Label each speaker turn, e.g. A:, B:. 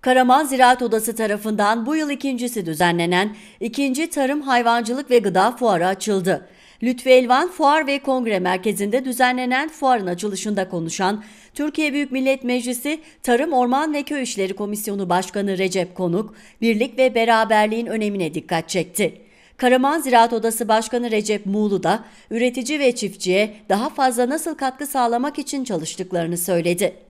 A: Karaman Ziraat Odası tarafından bu yıl ikincisi düzenlenen 2. Tarım Hayvancılık ve Gıda Fuarı açıldı. Lütfi Elvan Fuar ve Kongre Merkezi'nde düzenlenen fuarın açılışında konuşan Türkiye Büyük Millet Meclisi Tarım Orman ve Köy İşleri Komisyonu Başkanı Recep Konuk, birlik ve beraberliğin önemine dikkat çekti. Karaman Ziraat Odası Başkanı Recep Muğlu da üretici ve çiftçiye daha fazla nasıl katkı sağlamak için çalıştıklarını söyledi.